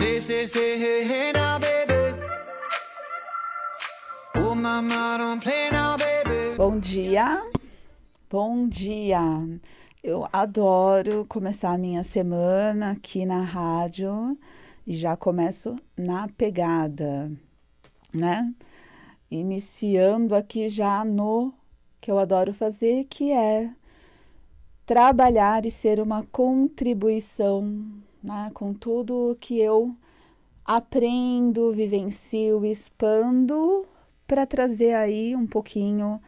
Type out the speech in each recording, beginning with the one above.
Say, say, say, hey, hey now, baby. Oh, mama, don't play now, baby. Bom dia. Bom dia. Eu adoro começar a minha semana aqui na rádio e já começo na pegada, né? Iniciando aqui já no que eu adoro fazer, que é trabalhar e ser uma contribuição né? com tudo que eu aprendo, vivencio, expando para trazer aí um pouquinho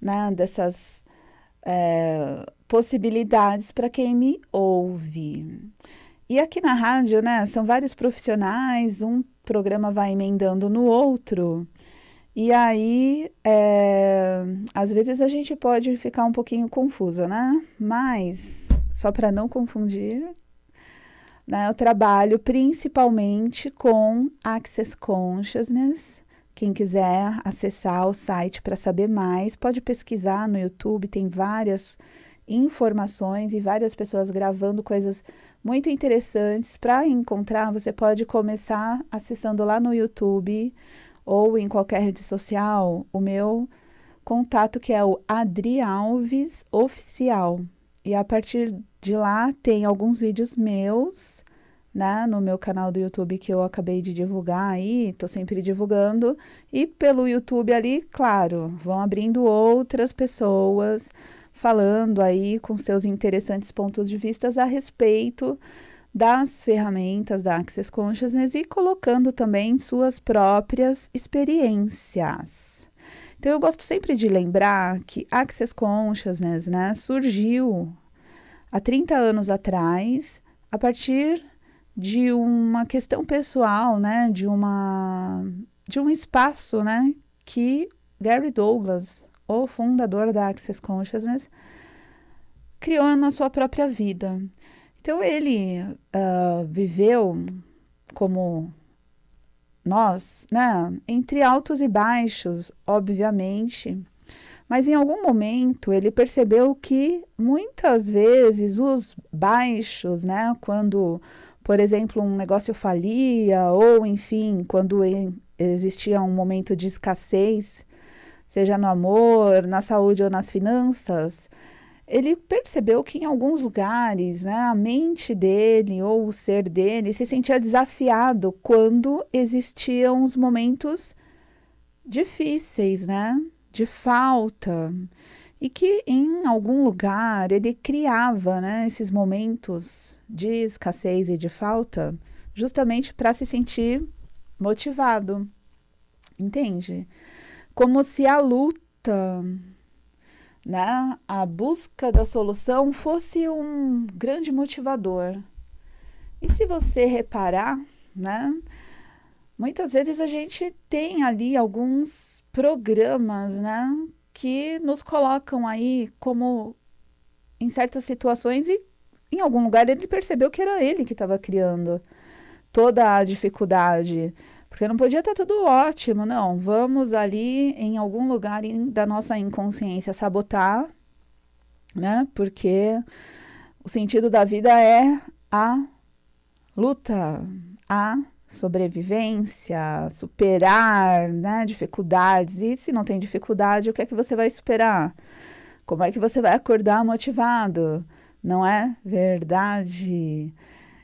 né, dessas é, possibilidades para quem me ouve. E aqui na rádio, né, são vários profissionais, um programa vai emendando no outro. E aí, é, às vezes a gente pode ficar um pouquinho confusa, né? Mas, só para não confundir, né? Eu trabalho principalmente com Access Consciousness. Quem quiser acessar o site para saber mais, pode pesquisar no YouTube, tem várias informações e várias pessoas gravando coisas muito interessantes. Para encontrar, você pode começar acessando lá no YouTube ou em qualquer rede social o meu contato que é o Adri Alves Oficial. E a partir de lá tem alguns vídeos meus né, no meu canal do YouTube que eu acabei de divulgar aí, tô sempre divulgando, e pelo YouTube ali, claro, vão abrindo outras pessoas falando aí com seus interessantes pontos de vistas a respeito das ferramentas da Access Consciousness e colocando também suas próprias experiências. Então, eu gosto sempre de lembrar que Access Consciousness né, surgiu há 30 anos atrás, a partir de uma questão pessoal, né, de uma de um espaço, né, que Gary Douglas, o fundador da Access Consciousness, criou na sua própria vida. Então ele uh, viveu como nós, né, entre altos e baixos, obviamente. Mas em algum momento ele percebeu que muitas vezes os baixos, né, quando por exemplo, um negócio falia, ou enfim, quando existia um momento de escassez, seja no amor, na saúde ou nas finanças, ele percebeu que em alguns lugares né, a mente dele ou o ser dele se sentia desafiado quando existiam os momentos difíceis, né? De falta e que em algum lugar ele criava né, esses momentos de escassez e de falta justamente para se sentir motivado, entende? Como se a luta, né, a busca da solução fosse um grande motivador. E se você reparar, né, muitas vezes a gente tem ali alguns programas, né, que nos colocam aí como em certas situações e em algum lugar ele percebeu que era ele que estava criando toda a dificuldade. Porque não podia estar tá tudo ótimo, não. Vamos ali em algum lugar da nossa inconsciência sabotar, né? Porque o sentido da vida é a luta, a sobrevivência, superar né, dificuldades. E se não tem dificuldade, o que é que você vai superar? Como é que você vai acordar motivado? Não é verdade?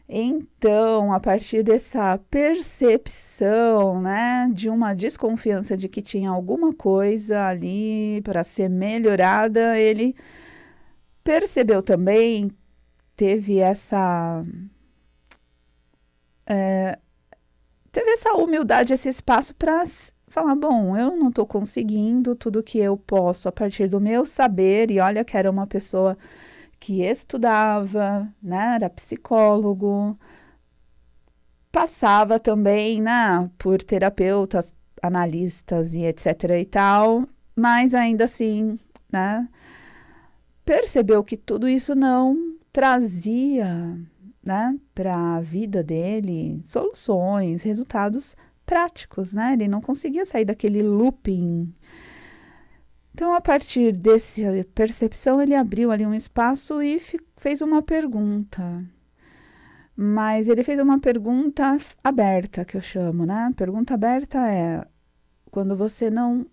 Então, a partir dessa percepção, né, de uma desconfiança de que tinha alguma coisa ali para ser melhorada, ele percebeu também, teve essa é, teve essa humildade, esse espaço para falar: bom, eu não estou conseguindo tudo que eu posso a partir do meu saber, e olha que era uma pessoa que estudava, né, era psicólogo, passava também né, por terapeutas, analistas e etc. e tal, mas ainda assim, né, percebeu que tudo isso não trazia né, para a vida dele soluções, resultados práticos, né? Ele não conseguia sair daquele looping. Então, a partir dessa percepção, ele abriu ali um espaço e fez uma pergunta. Mas ele fez uma pergunta aberta, que eu chamo, né? Pergunta aberta é quando você não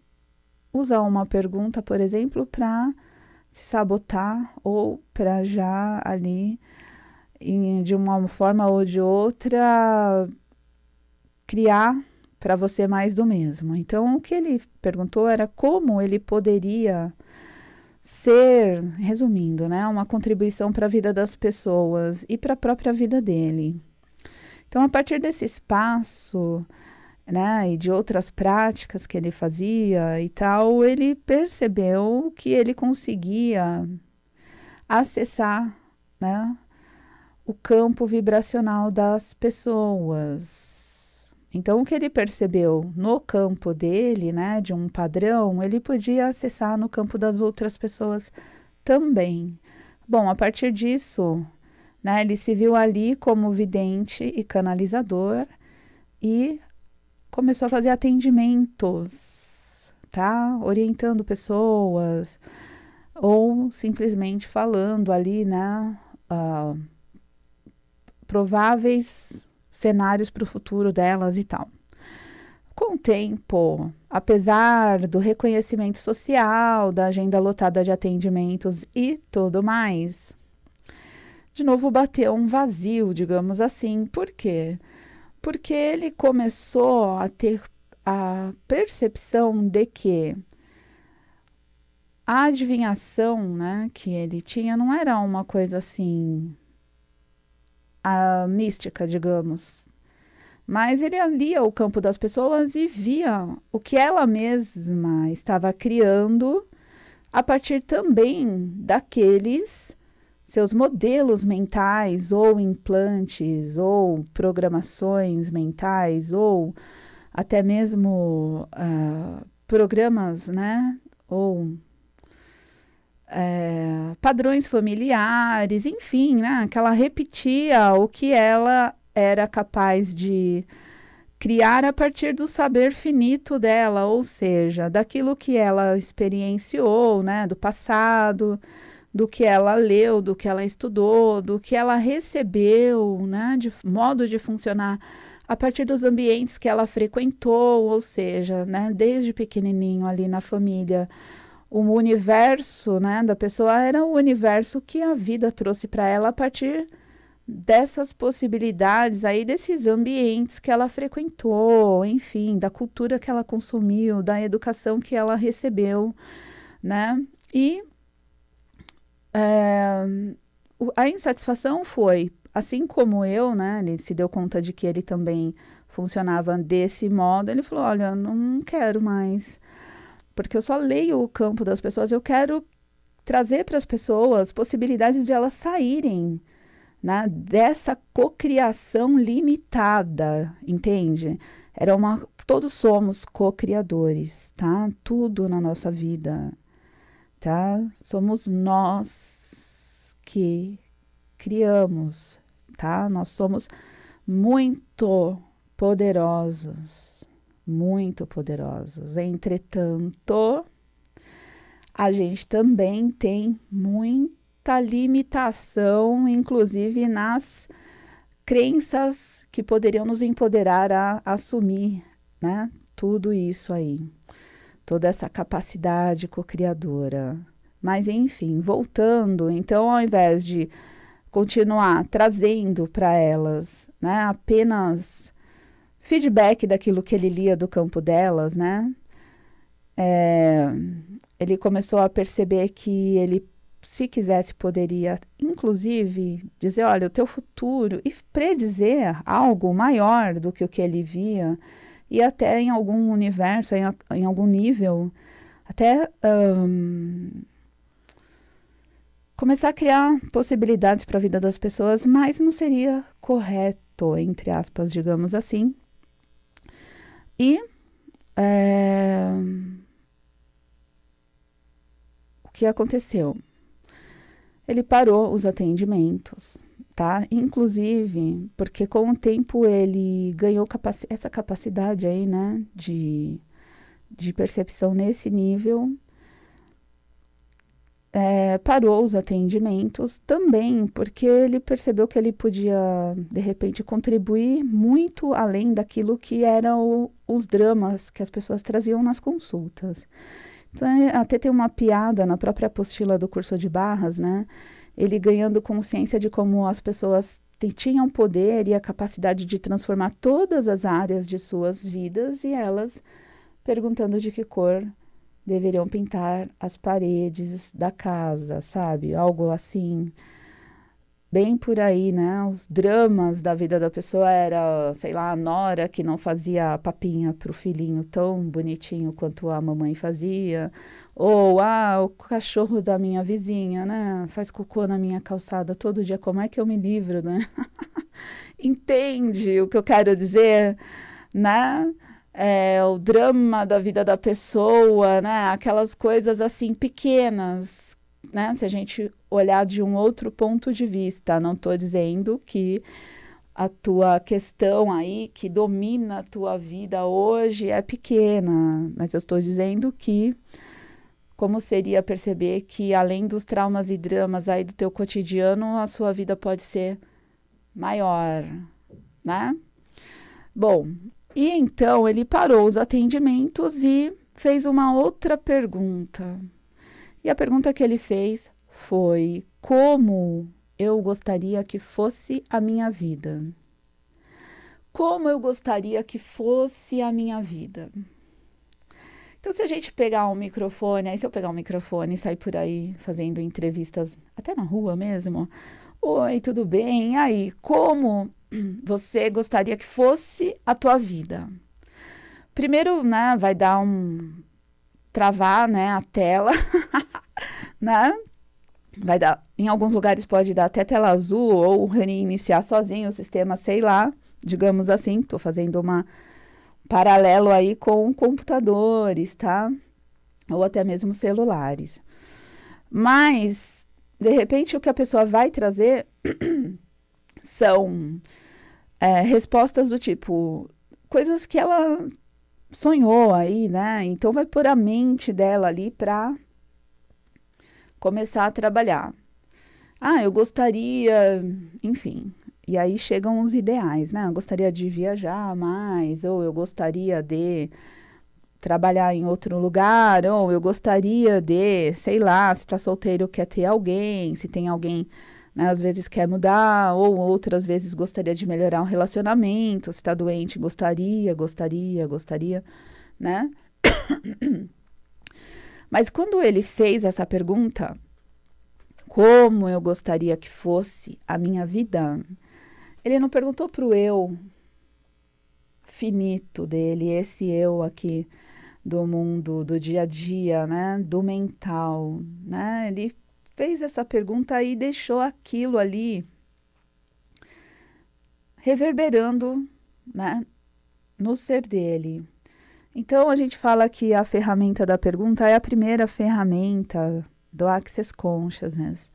usa uma pergunta, por exemplo, para se sabotar ou para já ali de uma forma ou de outra, criar para você mais do mesmo. Então, o que ele perguntou era como ele poderia ser, resumindo, né, uma contribuição para a vida das pessoas e para a própria vida dele. Então, a partir desse espaço, né, e de outras práticas que ele fazia e tal, ele percebeu que ele conseguia acessar, né, o campo vibracional das pessoas. Então, o que ele percebeu no campo dele, né, de um padrão, ele podia acessar no campo das outras pessoas também. Bom, a partir disso, né, ele se viu ali como vidente e canalizador e começou a fazer atendimentos, tá? Orientando pessoas ou simplesmente falando ali, né? Uh, prováveis cenários para o futuro delas e tal. Com o tempo, apesar do reconhecimento social, da agenda lotada de atendimentos e tudo mais, de novo bateu um vazio, digamos assim. Por quê? Porque ele começou a ter a percepção de que a adivinhação né, que ele tinha não era uma coisa assim a mística, digamos. Mas ele lia o campo das pessoas e via o que ela mesma estava criando a partir também daqueles seus modelos mentais, ou implantes, ou programações mentais, ou até mesmo uh, programas, né? Ou é, padrões familiares, enfim, né? Que ela repetia o que ela era capaz de criar a partir do saber finito dela, ou seja, daquilo que ela experienciou, né, do passado, do que ela leu, do que ela estudou, do que ela recebeu, né, de modo de funcionar a partir dos ambientes que ela frequentou, ou seja, né, desde pequenininho ali na família o universo né, da pessoa era o universo que a vida trouxe para ela a partir dessas possibilidades aí, desses ambientes que ela frequentou, enfim, da cultura que ela consumiu, da educação que ela recebeu, né? E é, a insatisfação foi, assim como eu, né? Ele se deu conta de que ele também funcionava desse modo, ele falou, olha, não quero mais porque eu só leio o campo das pessoas. Eu quero trazer para as pessoas possibilidades de elas saírem né, dessa cocriação limitada, entende? Era uma, todos somos co-criadores, tá? Tudo na nossa vida, tá? Somos nós que criamos, tá? Nós somos muito poderosos, muito poderosos. Entretanto, a gente também tem muita limitação, inclusive nas crenças que poderiam nos empoderar a, assumir, né? Tudo isso aí, toda essa capacidade co-criadora. Mas enfim, voltando, então ao invés de continuar trazendo para elas, né, apenas feedback daquilo que ele lia do campo delas, né? É, ele começou a perceber que ele, se quisesse, poderia, inclusive, dizer: olha, o teu futuro, e predizer algo maior do que o que ele via, e até em algum universo, em, em algum nível, até. Um, começar a criar possibilidades para a vida das pessoas, mas não seria correto, entre aspas, digamos assim, e é, o que aconteceu? Ele parou os atendimentos, tá? Inclusive, porque com o tempo ele ganhou capaci essa capacidade aí, né? De, de percepção nesse nível é, parou os atendimentos também porque ele percebeu que ele podia, de repente, contribuir muito além daquilo que eram os dramas que as pessoas traziam nas consultas. Então, é, até tem uma piada na própria apostila do curso de barras, né? Ele ganhando consciência de como as pessoas tinham poder e a capacidade de transformar todas as áreas de suas vidas e elas perguntando de que cor deveriam pintar as paredes da casa, sabe? Algo assim, bem por aí, né? Os dramas da vida da pessoa era, sei lá, a nora que não fazia papinha pro filhinho tão bonitinho quanto a mamãe fazia, ou ah, o cachorro da minha vizinha, né? Faz cocô na minha calçada todo dia, como é que eu me livro, né? Entende o que eu quero dizer, né? é, o drama da vida da pessoa, né? Aquelas coisas assim pequenas, né? Se a gente olhar de um outro ponto de vista, não estou dizendo que a tua questão aí que domina a tua vida hoje é pequena, mas eu estou dizendo que como seria perceber que além dos traumas e dramas aí do teu cotidiano, a sua vida pode ser maior, né? Bom, e então ele parou os atendimentos e fez uma outra pergunta. E a pergunta que ele fez foi: Como eu gostaria que fosse a minha vida? Como eu gostaria que fosse a minha vida? Então, se a gente pegar um microfone, aí se eu pegar um microfone e sair por aí fazendo entrevistas, até na rua mesmo, oi, tudo bem? aí, como você gostaria que fosse a tua vida. Primeiro, né, vai dar um travar, né, a tela, né? Vai dar, em alguns lugares pode dar até tela azul ou reiniciar sozinho o sistema, sei lá, digamos assim, estou fazendo uma paralelo aí com computadores, tá? Ou até mesmo celulares. Mas de repente o que a pessoa vai trazer são é, respostas do tipo coisas que ela sonhou aí, né? Então vai por a mente dela ali para começar a trabalhar. Ah, eu gostaria, enfim. E aí chegam os ideais, né? Eu gostaria de viajar mais, ou eu gostaria de trabalhar em outro lugar, ou eu gostaria de, sei lá, se tá solteiro quer ter alguém, se tem alguém né? Às vezes quer mudar, ou outras vezes gostaria de melhorar um relacionamento, se está doente, gostaria, gostaria, gostaria, né? Mas quando ele fez essa pergunta, como eu gostaria que fosse a minha vida, ele não perguntou para o eu finito dele, esse eu aqui do mundo, do dia a dia, né, do mental, né? Ele fez essa pergunta e deixou aquilo ali reverberando né, no ser dele. Então, a gente fala que a ferramenta da pergunta é a primeira ferramenta do Access Consciousness.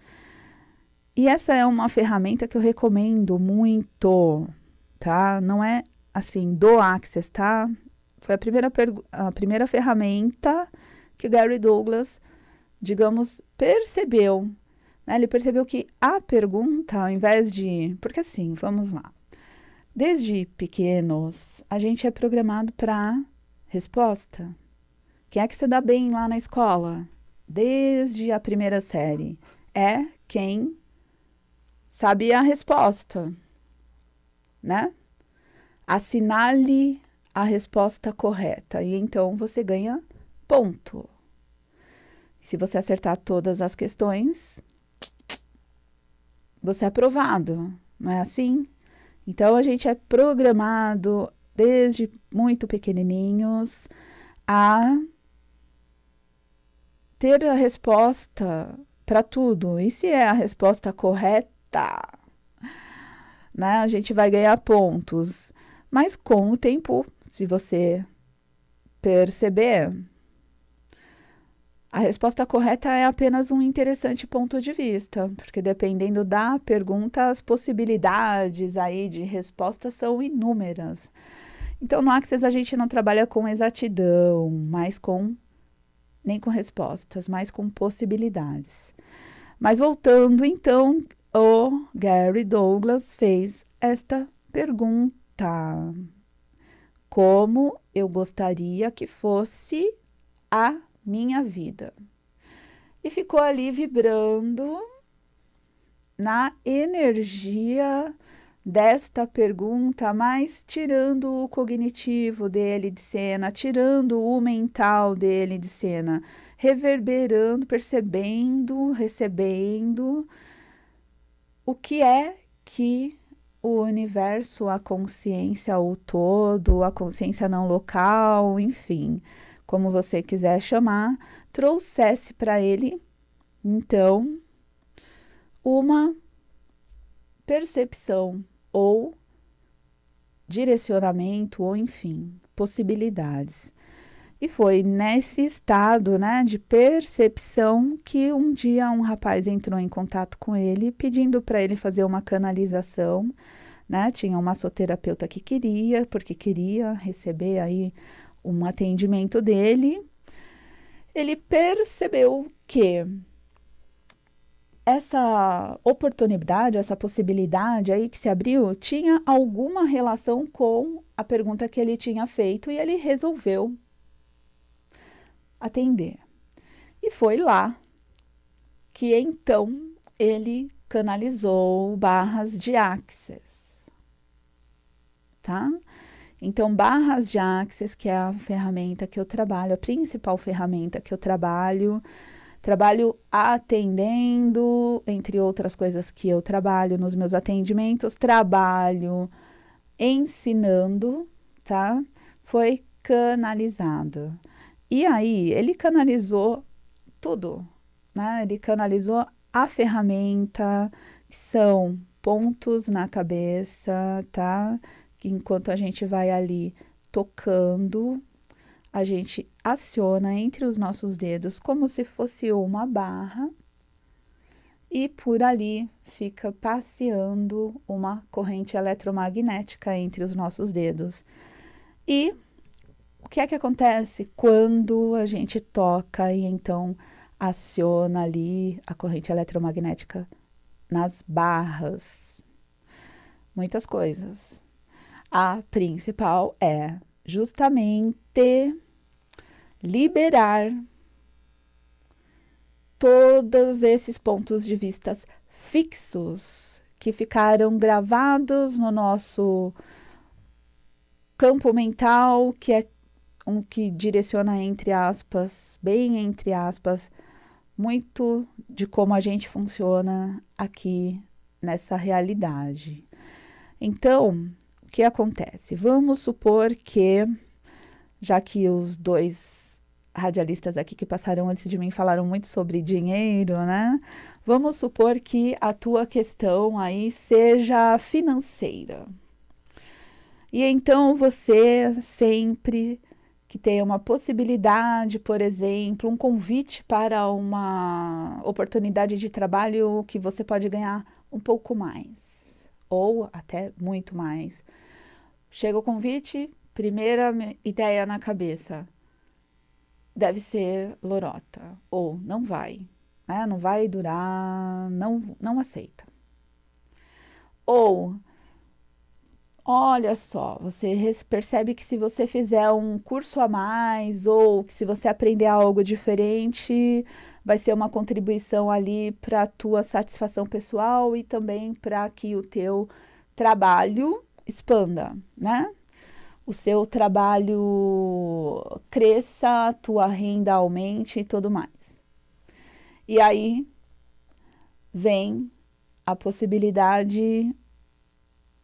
E essa é uma ferramenta que eu recomendo muito, tá? Não é assim do Access, tá? Foi a primeira, a primeira ferramenta que Gary Douglas, digamos, percebeu, né, ele percebeu que a pergunta, ao invés de. Porque assim, vamos lá. Desde pequenos, a gente é programado para resposta. Quem é que você dá bem lá na escola? Desde a primeira série. É quem sabe a resposta, né? Assinale a resposta correta e então você ganha ponto. Se você acertar todas as questões, você é aprovado, não é assim? Então, a gente é programado desde muito pequenininhos a ter a resposta para tudo. E se é a resposta correta, né? A gente vai ganhar pontos. Mas com o tempo, se você perceber, a resposta correta é apenas um interessante ponto de vista, porque dependendo da pergunta, as possibilidades aí de resposta são inúmeras. Então, no Axis a gente não trabalha com exatidão, mas com nem com respostas, mas com possibilidades. Mas voltando, então, o Gary Douglas fez esta pergunta: Como eu gostaria que fosse a minha vida. E ficou ali vibrando na energia desta pergunta, mas tirando o cognitivo dele de cena, tirando o mental dele de cena, reverberando, percebendo, recebendo o que é que o universo, a consciência, o todo, a consciência não local, enfim, como você quiser chamar, trouxesse para ele, então, uma percepção ou direcionamento ou enfim, possibilidades. E foi nesse estado, né, de percepção que um dia um rapaz entrou em contato com ele pedindo para ele fazer uma canalização, né? Tinha uma massoterapeuta que queria, porque queria receber aí um atendimento dele, ele percebeu que essa oportunidade, essa possibilidade aí que se abriu, tinha alguma relação com a pergunta que ele tinha feito e ele resolveu atender. E foi lá que então ele canalizou barras de access, tá? Então, barras de Axis, que é a ferramenta que eu trabalho, a principal ferramenta que eu trabalho, trabalho atendendo, entre outras coisas que eu trabalho nos meus atendimentos, trabalho ensinando, tá? Foi canalizado. E aí, ele canalizou tudo, né? Ele canalizou a ferramenta, que são pontos na cabeça, tá? enquanto a gente vai ali tocando, a gente aciona entre os nossos dedos como se fosse uma barra e por ali fica passeando uma corrente eletromagnética entre os nossos dedos. E o que é que acontece quando a gente toca e então aciona ali a corrente eletromagnética nas barras? Muitas coisas. A principal é justamente liberar todos esses pontos de vistas fixos que ficaram gravados no nosso campo mental, que é um que direciona entre aspas, bem entre aspas, muito de como a gente funciona aqui nessa realidade. Então, que acontece? Vamos supor que, já que os dois radialistas aqui que passaram antes de mim falaram muito sobre dinheiro, né? Vamos supor que a tua questão aí seja financeira. E então você sempre que tem uma possibilidade, por exemplo, um convite para uma oportunidade de trabalho que você pode ganhar um pouco mais ou até muito mais Chega o convite, primeira ideia na cabeça. Deve ser lorota. Ou não vai. Né? Não vai durar, não, não aceita. Ou, olha só, você percebe que se você fizer um curso a mais, ou que se você aprender algo diferente, vai ser uma contribuição ali para a tua satisfação pessoal e também para que o teu trabalho expanda, né? O seu trabalho cresça, tua renda aumente e tudo mais. E aí vem a possibilidade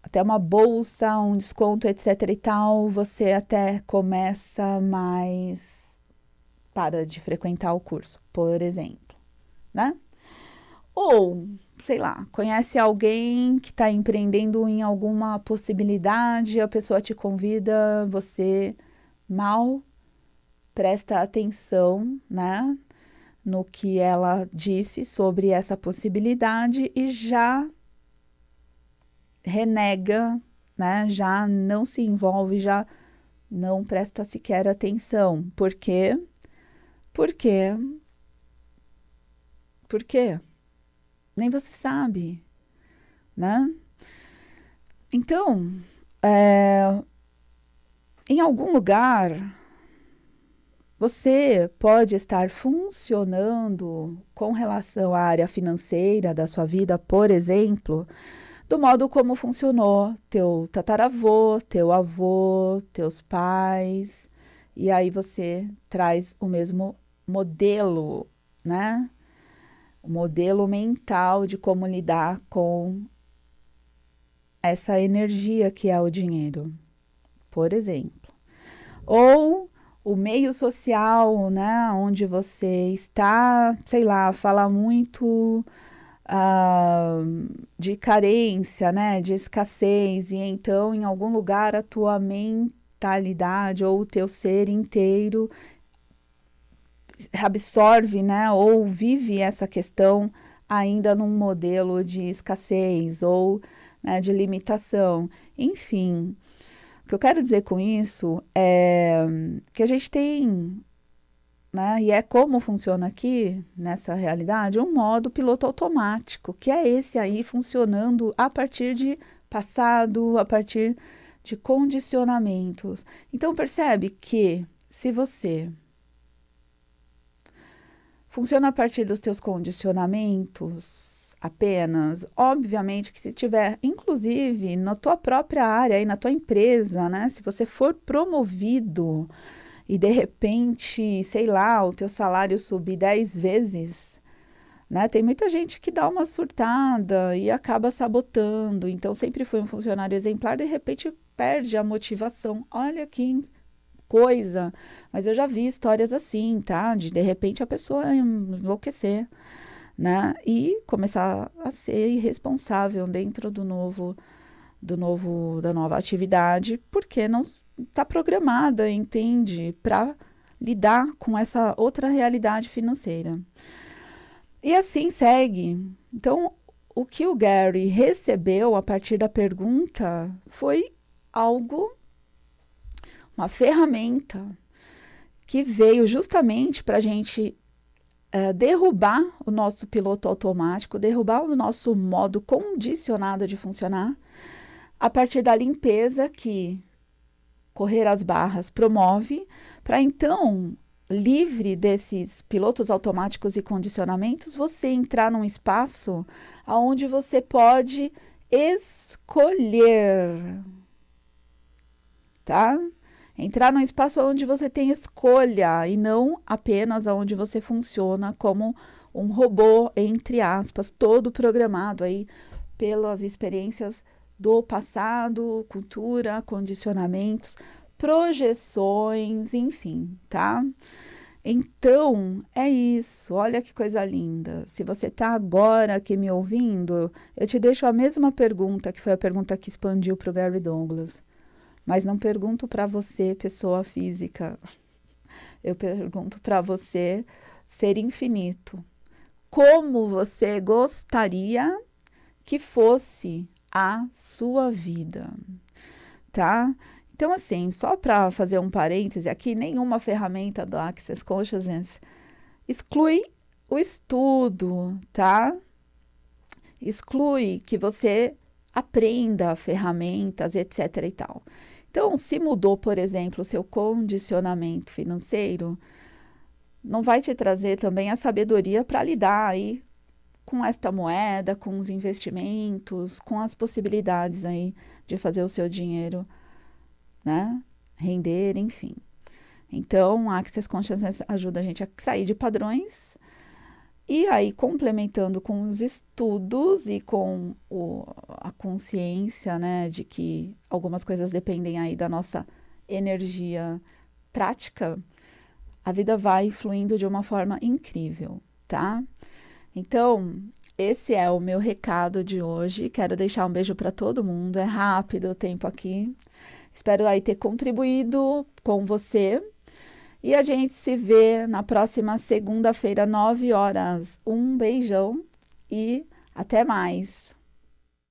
até uma bolsa, um desconto, etc e tal, você até começa, mas para de frequentar o curso, por exemplo, né? Ou sei lá, conhece alguém que está empreendendo em alguma possibilidade, a pessoa te convida, você mal presta atenção, né? No que ela disse sobre essa possibilidade e já renega, né? Já não se envolve, já não presta sequer atenção. Por quê? Por quê? Por quê? Nem você sabe, né? Então, é, em algum lugar, você pode estar funcionando com relação à área financeira da sua vida, por exemplo, do modo como funcionou teu tataravô, teu avô, teus pais, e aí você traz o mesmo modelo, né? o modelo mental de como lidar com essa energia que é o dinheiro, por exemplo. Ou o meio social, né, onde você está, sei lá, fala muito uh, de carência, né, de escassez, e então em algum lugar a tua mentalidade ou o teu ser inteiro absorve, né, ou vive essa questão ainda num modelo de escassez ou né, de limitação. Enfim, o que eu quero dizer com isso é que a gente tem, né, e é como funciona aqui nessa realidade, um modo piloto automático, que é esse aí funcionando a partir de passado, a partir de condicionamentos. Então percebe que se você funciona a partir dos teus condicionamentos apenas. Obviamente que se tiver, inclusive, na tua própria área e na tua empresa, né? Se você for promovido e de repente, sei lá, o teu salário subir 10 vezes, né? Tem muita gente que dá uma surtada e acaba sabotando. Então sempre foi um funcionário exemplar, de repente perde a motivação. Olha que coisa. Mas eu já vi histórias assim, tá? De de repente a pessoa enlouquecer, né? E começar a ser irresponsável dentro do novo do novo da nova atividade, porque não está programada, entende, para lidar com essa outra realidade financeira. E assim segue. Então, o que o Gary recebeu a partir da pergunta foi algo uma ferramenta que veio justamente para a gente eh, derrubar o nosso piloto automático, derrubar o nosso modo condicionado de funcionar, a partir da limpeza que correr as barras promove, para então, livre desses pilotos automáticos e condicionamentos, você entrar num espaço onde você pode escolher. Tá? Entrar num espaço onde você tem escolha e não apenas onde você funciona como um robô, entre aspas, todo programado aí pelas experiências do passado, cultura, condicionamentos, projeções, enfim, tá? Então, é isso. Olha que coisa linda. Se você está agora aqui me ouvindo, eu te deixo a mesma pergunta que foi a pergunta que expandiu para o Gary Douglas. Mas não pergunto para você, pessoa física. Eu pergunto para você, ser infinito. Como você gostaria que fosse a sua vida? Tá? Então, assim, só para fazer um parêntese aqui, nenhuma ferramenta do Access Consciousness exclui o estudo, tá? Exclui que você aprenda ferramentas, etc e tal. Então, se mudou, por exemplo, o seu condicionamento financeiro, não vai te trazer também a sabedoria para lidar aí com esta moeda, com os investimentos, com as possibilidades aí de fazer o seu dinheiro, né, render, enfim. Então, a Access Consciousness ajuda a gente a sair de padrões e aí, complementando com os estudos e com o, a consciência, né, de que algumas coisas dependem aí da nossa energia prática, a vida vai fluindo de uma forma incrível, tá? Então, esse é o meu recado de hoje. Quero deixar um beijo para todo mundo. É rápido o tempo aqui. Espero aí ter contribuído com você e a gente se vê na próxima segunda-feira, 9 horas. Um beijão e até mais.